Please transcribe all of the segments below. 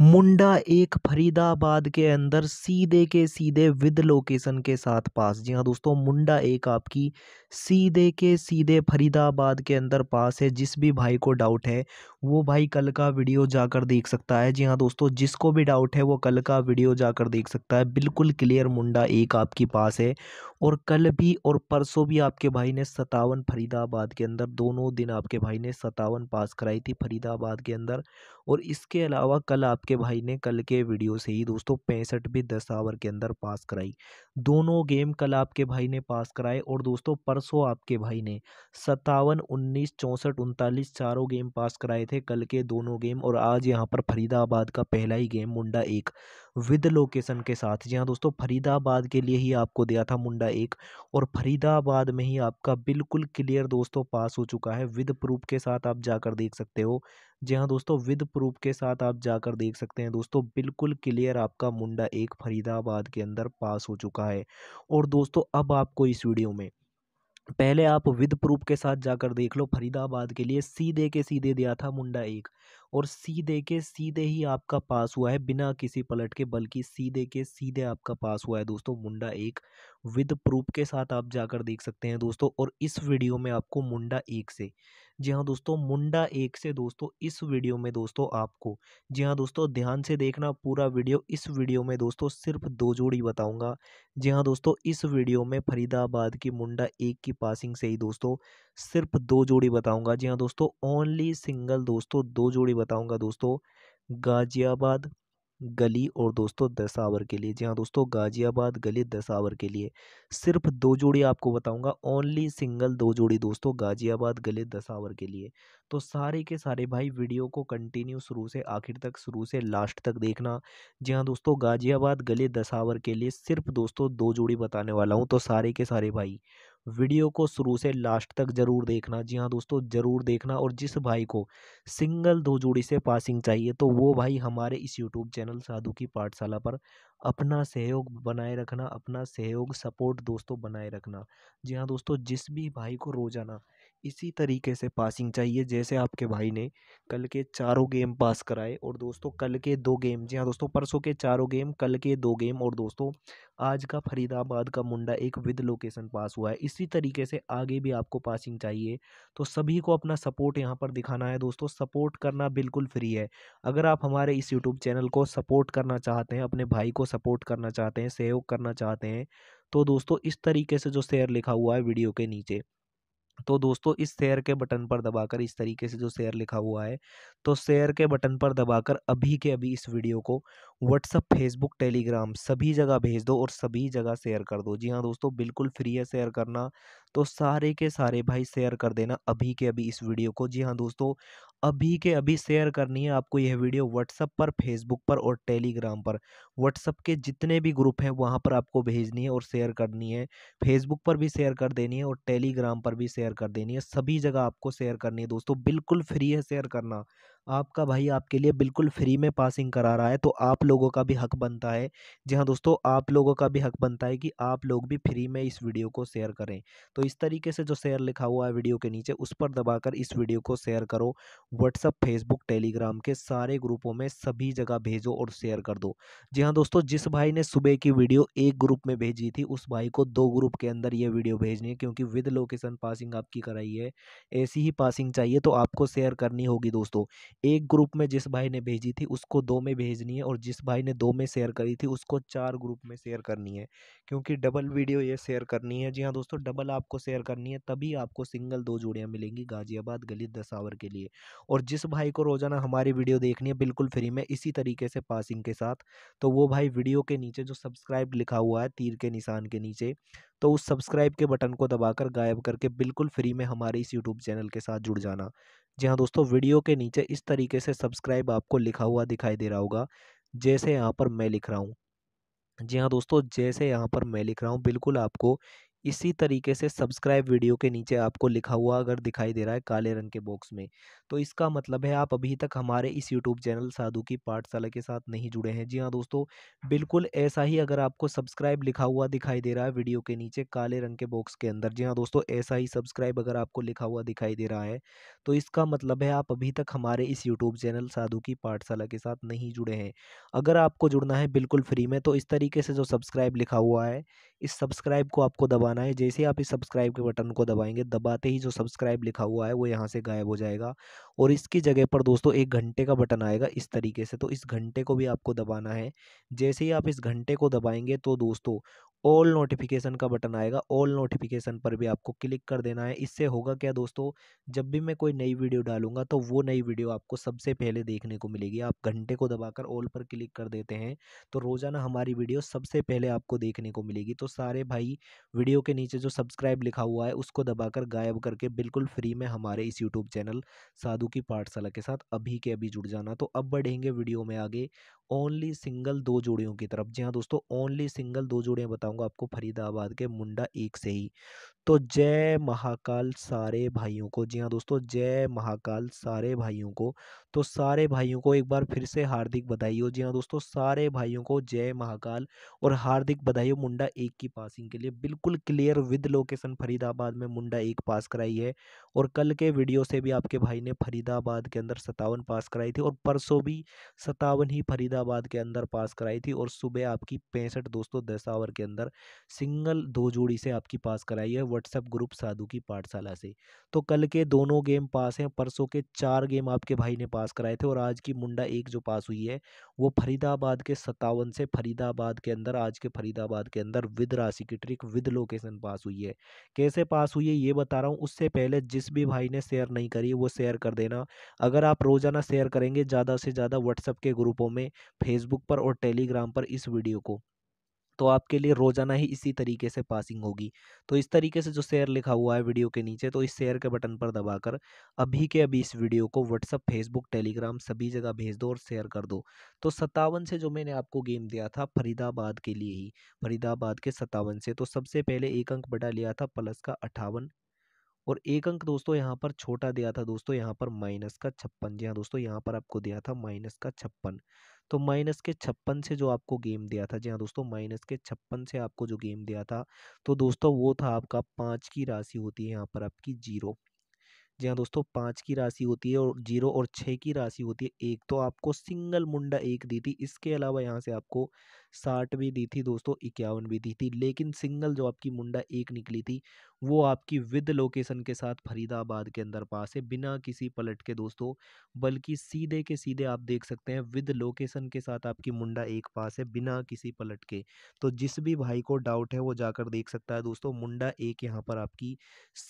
मुंडा एक फरीदाबाद के अंदर सीधे के सीधे विद लोकेशन के साथ पास जी हाँ दोस्तों मुंडा एक आपकी सीधे के सीधे फरीदाबाद के अंदर पास है जिस भी भाई को डाउट है वो भाई कल का वीडियो जाकर देख सकता है जी हाँ दोस्तों जिसको भी डाउट है वो कल का वीडियो जाकर देख सकता है बिल्कुल क्लियर मुंडा एक आपकी पास है और कल भी और परसों भी आपके भाई ने सतावन फरीदाबाद के अंदर दोनों दिन आपके भाई ने सतावन पास कराई थी फरीदाबाद के अंदर और इसके अलावा कल आपके भाई ने कल के वीडियो से ही दोस्तों पैंसठ भी दस आवर के अंदर पास कराई दोनों गेम कल आपके भाई ने पास कराए और दोस्तों परसों आपके भाई ने सत्तावन उन्नीस चौंसठ उनतालीस चारों गेम पास कराए थे कल के दोनों गेम और आज यहाँ पर फरीदाबाद का पहला ही गेम मुंडा एक विद लोकेशन के साथ जी हाँ दोस्तों फरीदाबाद के लिए ही आपको दिया था मुंडा एक और फरीदाबाद में ही आपका बिल्कुल क्लियर दोस्तों पास हो चुका है विद प्रूफ के साथ आप जाकर देख सकते हो जी हाँ दोस्तों विद प्रूफ के साथ आप जाकर देख सकते हैं दोस्तों बिल्कुल क्लियर आपका मुंडा एक फरीदाबाद के अंदर पास हो चुका है और दोस्तों अब आपको इस वीडियो में पहले आप विद प्रूफ के साथ जाकर देख लो फरीदाबाद के लिए सीधे के सीधे दिया था मुंडा एक और सीधे के सीधे ही आपका पास हुआ है बिना किसी पलट के बल्कि सीधे के सीधे आपका पास हुआ है दोस्तों मुंडा एक विद प्रूफ के साथ आप जाकर देख सकते हैं दोस्तों और इस वीडियो में आपको मुंडा एक से जी हाँ दोस्तों मुंडा एक से दोस्तों इस वीडियो में दोस्तों आपको जी हाँ दोस्तों ध्यान से देखना पूरा वीडियो इस वीडियो में दोस्तों सिर्फ दो जोड़ी बताऊंगा जी हाँ दोस्तों इस वीडियो में फरीदाबाद की मुंडा एक की पासिंग से ही दोस्तों सिर्फ दो जोड़ी बताऊंगा जी हाँ दोस्तों ओनली सिंगल दोस्तों दो जोड़ी बताऊँगा दोस्तों गाजियाबाद गली और दोस्तों दस आवर के लिए जी हाँ दोस्तों गाजियाबाद गली दस आवर के लिए सिर्फ दो जोड़ी आपको बताऊंगा ओनली सिंगल दो जोड़ी दोस्तों गाजियाबाद गली दस आवर के लिए तो सारे के सारे भाई वीडियो को कंटिन्यू शुरू से आखिर तक शुरू से लास्ट तक देखना जी हाँ दोस्तों गाजियाबाद गली दस आवर के लिए सिर्फ दोस्तों दो जोड़ी बताने वाला हूँ तो सारे के सारे भाई वीडियो को शुरू से लास्ट तक ज़रूर देखना जी हाँ दोस्तों ज़रूर देखना और जिस भाई को सिंगल दो जोड़ी से पासिंग चाहिए तो वो भाई हमारे इस यूट्यूब चैनल साधु की पाठशाला पर अपना सहयोग बनाए रखना अपना सहयोग सपोर्ट दोस्तों बनाए रखना जी हाँ दोस्तों जिस भी भाई को रोज़ाना इसी तरीके से पासिंग चाहिए जैसे आपके भाई ने कल के चारों गेम पास कराए और दोस्तों कल के दो गेम जी हाँ दोस्तों परसों के चारों गेम कल के दो गेम और दोस्तों आज का फरीदाबाद का मुंडा एक विद लोकेशन पास हुआ है इसी तरीके से आगे भी आपको पासिंग चाहिए तो सभी को अपना सपोर्ट यहाँ पर दिखाना है दोस्तों सपोर्ट करना बिल्कुल फ्री है अगर आप हमारे इस यूट्यूब चैनल को सपोर्ट करना चाहते हैं अपने भाई को सपोर्ट करना चाहते हैं सहयोग करना चाहते हैं तो दोस्तों इस तरीके से जो शेयर लिखा हुआ है वीडियो के नीचे तो दोस्तों इस शेयर के बटन पर दबाकर इस तरीके से जो शेयर लिखा हुआ है तो शेयर के बटन पर दबाकर अभी के अभी इस वीडियो को व्हाट्सअप फेसबुक टेलीग्राम सभी जगह भेज दो और सभी जगह शेयर कर दो जी हाँ दोस्तों बिल्कुल फ्री है शेयर करना तो सारे के सारे भाई शेयर कर देना अभी के अभी इस वीडियो को जी हाँ दोस्तों अभी के अभी शेयर करनी है आपको यह वीडियो व्हाट्सअप पर फेसबुक पर और टेलीग्राम पर व्हाट्सअप के जितने भी ग्रुप हैं वहाँ पर आपको भेजनी है और शेयर करनी है फेसबुक पर भी शेयर कर देनी है और टेलीग्राम पर भी शेयर कर देनी है सभी जगह आपको शेयर करनी है दोस्तों बिल्कुल फ्री है शेयर करना आपका भाई आपके लिए बिल्कुल फ्री में पासिंग करा रहा है तो आप लोगों का भी हक बनता है जी हाँ दोस्तों आप लोगों का भी हक बनता है कि आप लोग भी फ्री में इस वीडियो को शेयर करें तो इस तरीके से जो शेयर लिखा हुआ है वीडियो के नीचे उस पर दबाकर इस वीडियो को शेयर करो व्हाट्सअप फेसबुक टेलीग्राम के सारे ग्रुपों में सभी जगह भेजो और शेयर कर दो जी हाँ दोस्तों जिस भाई ने सुबह की वीडियो एक ग्रुप में भेजी थी उस भाई को दो ग्रुप के अंदर ये वीडियो भेजनी है क्योंकि विद लोकेशन पासिंग आपकी कराई है ऐसी ही पासिंग चाहिए तो आपको शेयर करनी होगी दोस्तों एक ग्रुप में जिस भाई ने भेजी थी उसको दो में भेजनी है और जिस भाई ने दो में शेयर करी थी उसको चार ग्रुप में शेयर करनी है क्योंकि डबल वीडियो ये शेयर करनी है जी हाँ दोस्तों डबल आपको शेयर करनी है तभी आपको सिंगल दो जोड़ियाँ मिलेंगी गाजियाबाद गली दसावर के लिए और जिस भाई को रोज़ाना हमारी वीडियो देखनी है बिल्कुल फ्री में इसी तरीके से पासिंग के साथ तो वो भाई वीडियो के नीचे जो सब्सक्राइब लिखा हुआ है तीर के निशान के नीचे तो उस सब्सक्राइब के बटन को दबाकर गायब करके बिल्कुल फ्री में हमारे इस यूट्यूब चैनल के साथ जुड़ जाना जी हाँ दोस्तों वीडियो के नीचे इस तरीके से सब्सक्राइब आपको लिखा हुआ दिखाई दे रहा होगा जैसे यहाँ पर मैं लिख रहा हूँ जी हाँ दोस्तों जैसे यहाँ पर मैं लिख रहा हूँ बिल्कुल आपको इसी तरीके से सब्सक्राइब वीडियो के नीचे आपको लिखा हुआ अगर दिखाई दे रहा है काले रंग के बॉक्स में तो इसका मतलब है आप अभी तक हमारे इस यूट्यूब चैनल साधु की पाठशाला के साथ नहीं जुड़े हैं जी हाँ दोस्तों बिल्कुल ऐसा ही अगर आपको सब्सक्राइब लिखा हुआ दिखाई दे रहा है वीडियो के नीचे काले रंग के बॉक्स के अंदर जी हाँ दोस्तों ऐसा ही सब्सक्राइब अगर आपको लिखा हुआ दिखाई दे रहा है तो इसका मतलब है आप अभी तक हमारे इस यूट्यूब चैनल साधु की पाठशाला के साथ नहीं जुड़े हैं अगर आपको जुड़ना है बिल्कुल फ्री में तो इस तरीके से जो सब्सक्राइब लिखा हुआ है इस सब्सक्राइब को आपको दबाना दबाना है जैसे आप इस सब्सक्राइब के बटन को दबाएंगे दबाते ही जो सब्सक्राइब लिखा हुआ है वो यहाँ से गायब हो जाएगा और इसकी जगह पर दोस्तों एक घंटे का बटन आएगा इस तरीके से तो इस घंटे को भी आपको दबाना है जैसे ही आप इस घंटे को दबाएंगे तो दोस्तों ऑल नोटिफिकेशन का बटन आएगा ऑल नोटिफिकेशन पर भी आपको क्लिक कर देना है इससे होगा क्या दोस्तों जब भी मैं कोई नई वीडियो डालूंगा तो वो नई वीडियो आपको सबसे पहले देखने को मिलेगी आप घंटे को दबाकर ऑल पर क्लिक कर देते हैं तो रोज़ाना हमारी वीडियो सबसे पहले आपको देखने को मिलेगी तो सारे भाई वीडियो के नीचे जो सब्सक्राइब लिखा हुआ है उसको दबाकर गायब करके बिल्कुल फ्री में हमारे इस यूट्यूब चैनल साधु की पाठशाला के साथ अभी के अभी जुड़ जाना तो अब बढ़ेंगे वीडियो में आगे ओनली सिंगल दो जोड़ियों की तरफ जी हाँ दोस्तों ओनली सिंगल दो जोड़ियाँ बताऊँ बताऊंगा आपको फरीदाबाद के मुंडा एक से ही तो जय महाकाल सारे भाइयों को जी हाँ दोस्तों जय महाकाल सारे भाइयों को तो सारे भाइयों को एक बार फिर से हार्दिक बधाई हो जी हाँ दोस्तों सारे भाइयों को जय महाकाल और हार्दिक बधाई हो मुंडा एक की पासिंग के लिए बिल्कुल क्लियर विद लोकेशन फरीदाबाद में मुंडा एक पास कराई है और कल के वीडियो से भी आपके भाई ने फरीदाबाद के अंदर सतावन पास कराई थी और परसों भी सतावन ही फरीदाबाद के अंदर पास कराई थी और सुबह आपकी पैंसठ दोस्तों दस आवर के अंदर सिंगल दो जोड़ी से आपकी पास कराई है व्हाट्सएप ग्रुप साधु की पाठशाला से तो कल के दोनों गेम पास हैं परसों के चार गेम आपके भाई ने पास कराए थे और आज की मुंडा एक जो पास हुई है वो फरीदाबाद के सत्तावन से फरीदाबाद के अंदर आज के फरीदाबाद के अंदर विद राशि की ट्रिक विद लोकेशन पास हुई है कैसे पास हुई है ये बता रहा हूँ उससे पहले जिस भी भाई ने शेयर नहीं करी वो शेयर कर देना अगर आप रोज़ाना शेयर करेंगे ज़्यादा से ज़्यादा व्हाट्सएप के ग्रुपों में फेसबुक पर और टेलीग्राम पर इस वीडियो को तो आपके लिए रोज़ाना ही इसी तरीके से पासिंग होगी तो इस तरीके से जो शेयर लिखा हुआ है वीडियो के नीचे तो इस शेयर के बटन पर दबाकर अभी के अभी इस वीडियो को व्हाट्सअप फेसबुक टेलीग्राम सभी जगह भेज दो और शेयर कर दो तो सत्तावन से जो मैंने आपको गेम दिया था फरीदाबाद के लिए ही फरीदाबाद के सत्तावन से तो सबसे पहले एक अंक बटा लिया था प्लस का अट्ठावन और एक अंक दोस्तों यहाँ पर छोटा दिया था दोस्तों यहाँ पर माइनस का छप्पन जी हाँ दोस्तों यहाँ पर आपको दिया था माइनस का छप्पन तो माइनस के छप्पन से जो आपको गेम दिया था जी हाँ दोस्तों माइनस के छप्पन से आपको जो गेम दिया था तो दोस्तों वो था आपका पाँच की राशि होती है यहाँ पर आपकी जीरो जी हाँ दोस्तों पाँच की राशि होती है और जीरो और छः की राशि होती है एक तो आपको सिंगल मुंडा एक दी थी इसके अलावा यहाँ से आपको साठ भी दी थी दोस्तों इक्यावन भी दी थी लेकिन सिंगल जो आपकी मुंडा एक निकली थी वो आपकी विद लोकेशन के साथ फरीदाबाद के अंदर पास है बिना किसी पलट के दोस्तों बल्कि सीधे के सीधे आप देख सकते हैं विद लोकेशन के साथ आपकी मुंडा एक पास है बिना किसी पलट के तो जिस भी भाई को डाउट है वो जाकर देख सकता है दोस्तों मुंडा एक यहाँ पर आपकी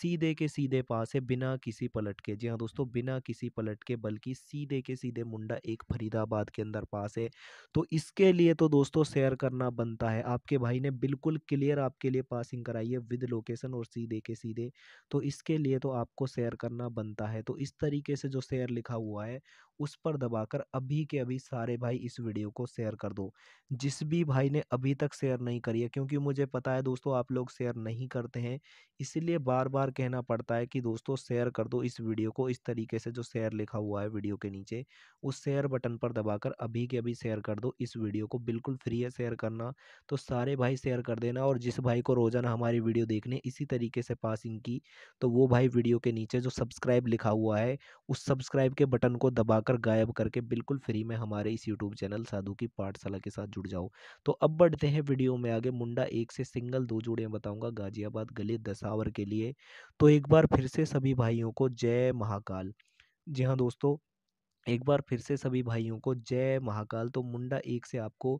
सीधे के सीधे पास है बिना किसी पलट के जी हाँ दोस्तों बिना किसी पलट के बल्कि सीधे के सीधे मुंडा एक फरीदाबाद के अंदर पास है तो इसके लिए तो दोस्तों शेयर करना बनता है आपके भाई ने बिल्कुल क्लियर आपके लिए पासिंग कराई है विद लोकेशन और सीधे के सीधे तो इसके लिए तो आपको शेयर करना बनता है तो इस तरीके से जो शेयर लिखा हुआ है उस पर दबाकर अभी के अभी सारे भाई इस वीडियो को शेयर कर दो जिस भी भाई ने अभी तक शेयर नहीं करी है क्योंकि मुझे पता है दोस्तों आप लोग शेयर नहीं करते हैं इसलिए बार बार कहना पड़ता है कि दोस्तों शेयर कर दो इस वीडियो को इस तरीके से जो शेयर लिखा हुआ है वीडियो के नीचे उस शेयर बटन पर दबाकर अभी के अभी शेयर कर दो इस वीडियो को बिल्कुल फ्री है शेयर करना तो सारे भाई शेयर कर देना और जिस भाई को रोज़ाना हमारी वीडियो देखने इसी तरीके तरीके से पासिंग की तो वो भाई वीडियो के नीचे जो सब्सक्राइब लिखा हुआ है उस सब्सक्राइब के बटन को दबाकर गायब करके बिल्कुल फ्री में हमारे इस यूट्यूब चैनल साधु की पाठशाला के साथ जुड़ जाओ तो अब बढ़ते हैं वीडियो में आगे मुंडा एक से सिंगल दो जोड़ियाँ बताऊँगा गाजियाबाद गले दशावर के लिए तो एक बार फिर से सभी भाइयों को जय महाकाल जी हाँ दोस्तों एक बार फिर से सभी भाइयों को जय महाकाल तो मुंडा एक से आपको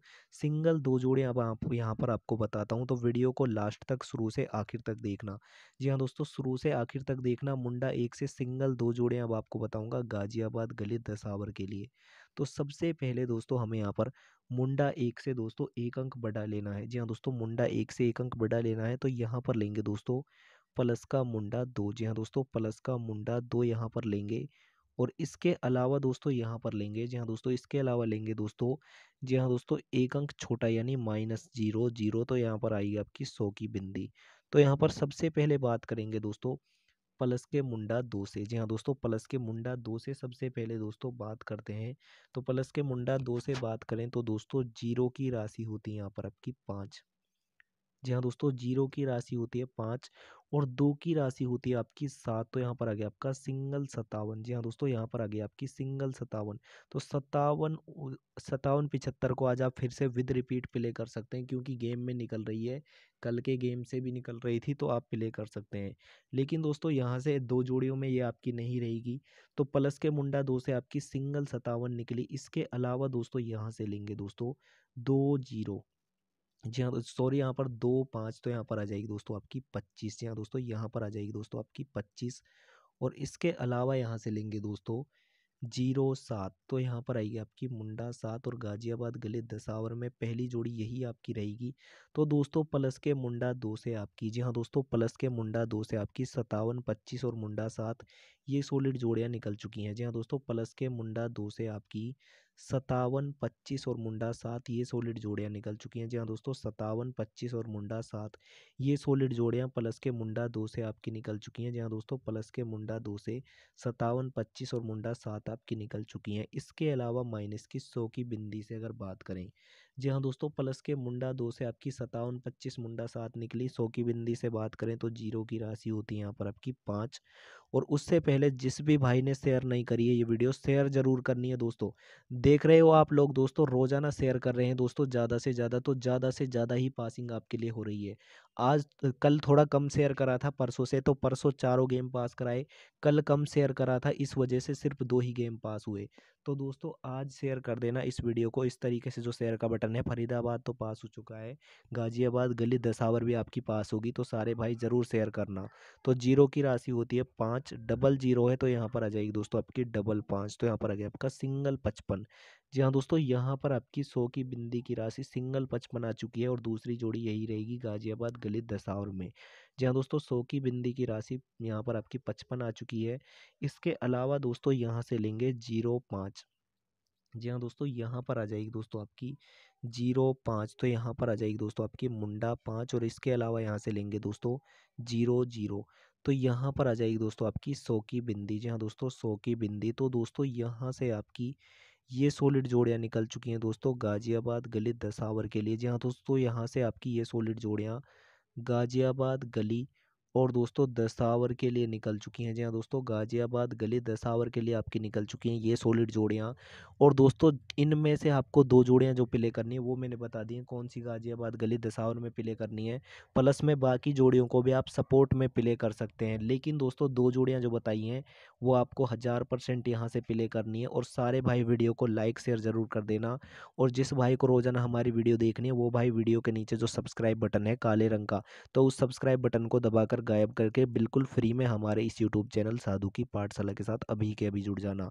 सिंगल दो जोड़े अब आप यहाँ पर आपको बताता हूँ तो वीडियो को लास्ट तक शुरू से आखिर तक देखना जी हाँ दोस्तों शुरू से आखिर तक देखना मुंडा एक से सिंगल दो जोड़े अब आपको बताऊँगा गाजियाबाद गलित दसावर के लिए तो सबसे पहले दोस्तों हमें यहाँ पर मुंडा एक से दोस्तों एक अंक बड़ा लेना है जी हाँ दोस्तों मुंडा एक से एक अंक बढ़ा लेना है तो यहाँ पर लेंगे दोस्तों प्लस का मुंडा दो जी हाँ दोस्तों प्लस का मुंडा दो यहाँ पर लेंगे और इसके अलावा दोस्तों यहाँ पर लेंगे जी हाँ दोस्तों इसके अलावा लेंगे दोस्तों जी हाँ दोस्तों एक अंक छोटा यानी माइनस जीरो जीरो तो यहाँ पर आएगी आपकी सौ की बिंदी तो यहाँ पर सबसे पहले बात करेंगे दोस्तों प्लस के मुंडा दो से जी हाँ दोस्तों प्लस के मुंडा दो से सबसे पहले दोस्तों बात करते हैं तो प्लस के मुंडा दो अच्छा। से बात करें तो दोस्तों जीरो की राशि होती है यहाँ पर आपकी पाँच जी हाँ दोस्तों जीरो की राशि होती है पाँच और दो की राशि होती है आपकी सात तो यहाँ पर आ गया आपका सिंगल सत्तावन जी हाँ दोस्तों यहाँ पर आ गया आपकी सिंगल सत्तावन तो सत्तावन सत्तावन पिछहत्तर को आज आप फिर से विद रिपीट प्ले कर सकते हैं क्योंकि गेम में निकल रही है कल के गेम से भी निकल रही थी तो आप प्ले कर सकते हैं लेकिन दोस्तों यहाँ से दो जोड़ियों में ये आपकी नहीं रहेगी तो प्लस के मुंडा दो से आपकी सिंगल सत्तावन निकली इसके अलावा दोस्तों यहाँ से लेंगे दोस्तों दो जीरो जी हाँ तो सॉरी यहाँ पर दो पाँच तो यहाँ पर आ जाएगी दोस्तों आपकी पच्चीस जी हाँ दोस्तों यहाँ पर आ जाएगी दोस्तों आपकी पच्चीस और इसके अलावा यहाँ से लेंगे दोस्तों जीरो सात तो यहाँ पर आएगी आपकी मुंडा सात और गाजियाबाद गले दसावर में पहली जोड़ी यही आपकी रहेगी तो दोस्तों प्लस के मुंडा दो से आपकी जी हाँ दोस्तों प्लस के मुंडा दो से आपकी सतावन पच्चीस और मुंडा सात ये सॉलिड जोड़ियाँ निकल चुकी हैं जी हाँ दोस्तों प्लस के मुंडा दो से आपकी सतावन पच्चीस और मुंडा सात ये सॉलिड जोड़ियाँ निकल चुकी हैं जी हाँ दोस्तों सतावन पच्चीस और मुंडा सात ये सॉलिड जोड़ियाँ प्लस के मुंडा दो से आपकी निकल चुकी हैं जी हाँ दोस्तों प्लस के मुंडा दो से सतावन पच्चीस और मुंडा सात आपकी निकल चुकी हैं इसके अलावा माइनस की सौ की बिंदी से अगर बात करें जी हाँ दोस्तों प्लस के मुंडा दो से आपकी सतावन पच्चीस मुंडा सात निकली सौ की बिंदी से बात करें तो जीरो की राशि होती है यहाँ पर आपकी पाँच और उससे पहले जिस भी भाई ने शेयर नहीं करी है ये वीडियो शेयर ज़रूर करनी है दोस्तों देख रहे हो आप लोग दोस्तों रोज़ाना शेयर कर रहे हैं दोस्तों ज़्यादा से ज़्यादा तो ज़्यादा से ज़्यादा ही पासिंग आपके लिए हो रही है आज कल थोड़ा कम शेयर करा था परसों से तो परसों चारों गेम पास कराए कल कम शेयर करा था इस वजह से सिर्फ दो ही गेम पास हुए तो दोस्तों आज शेयर कर देना इस वीडियो को इस तरीके से जो शेयर का बटन है फरीदाबाद तो पास हो चुका है गाज़ियाबाद गली दसावर भी आपकी पास होगी तो सारे भाई ज़रूर शेयर करना तो जीरो की राशि होती है पाँच पाँच डबल जीरो है तो यहाँ पर आ जाएगी दोस्तों आपकी डबल पाँच तो यहाँ पर आ गया आपका सिंगल पचपन जी हाँ दोस्तों यहाँ पर आपकी सौ की बिंदी की राशि सिंगल पचपन आ चुकी है और दूसरी जोड़ी यही रहेगी गाजियाबाद गलित दसावर में जी हाँ दोस्तों सौ की बिंदी की राशि यहाँ पर आपकी पचपन आ चुकी है इसके अलावा दोस्तों यहाँ से लेंगे जीरो पाँच जी हाँ दोस्तों यहाँ पर आ जाएगी दोस्तों आपकी जीरो पाँच तो यहाँ पर आ जाएगी दोस्तों आपकी मुंडा पाँच और इसके अलावा यहाँ से लेंगे दोस्तों जीरो जीरो तो यहाँ पर आ जाएगी दोस्तों आपकी सौ की बिंदी जी हाँ दोस्तों सौ की बिंदी तो दोस्तों यहाँ से आपकी ये सोलिड जोड़ियाँ निकल चुकी हैं दोस्तों गाजियाबाद गली दसावर के लिए जी हाँ दोस्तों यहाँ से आपकी ये सोलिड जोड़ियाँ गाजियाबाद गली और दोस्तों दसावर के लिए निकल चुकी हैं जी हाँ दोस्तों गाजियाबाद गली दसावर के लिए आपकी निकल चुकी हैं ये सॉलिड जोड़ियाँ और दोस्तों इनमें से आपको दो जोड़ियाँ जो प्ले करनी है वो मैंने बता दी हैं कौन सी गाजियाबाद गली दसावर में प्ले करनी है प्लस में बाकी जोड़ियों को भी आप सपोर्ट में प्ले कर सकते हैं लेकिन दोस्तों दो जोड़ियाँ जो बताई हैं वो आपको हज़ार परसेंट यहाँ से प्ले करनी है और सारे भाई वीडियो को लाइक शेयर ज़रूर कर देना और जिस भाई को रोज़ाना हमारी वीडियो देखनी है वो भाई वीडियो के नीचे जो सब्सक्राइब बटन है काले रंग का तो उस सब्सक्राइब बटन को दबाकर गायब करके बिल्कुल फ्री में हमारे इस यूट्यूब चैनल साधु की पाठशाला के साथ अभी के अभी जुड़ जाना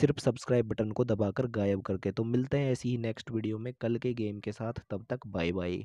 सिर्फ सब्सक्राइब बटन को दबाकर गायब करके तो मिलते हैं ऐसी ही नेक्स्ट वीडियो में कल के गेम के साथ तब तक बाय बाय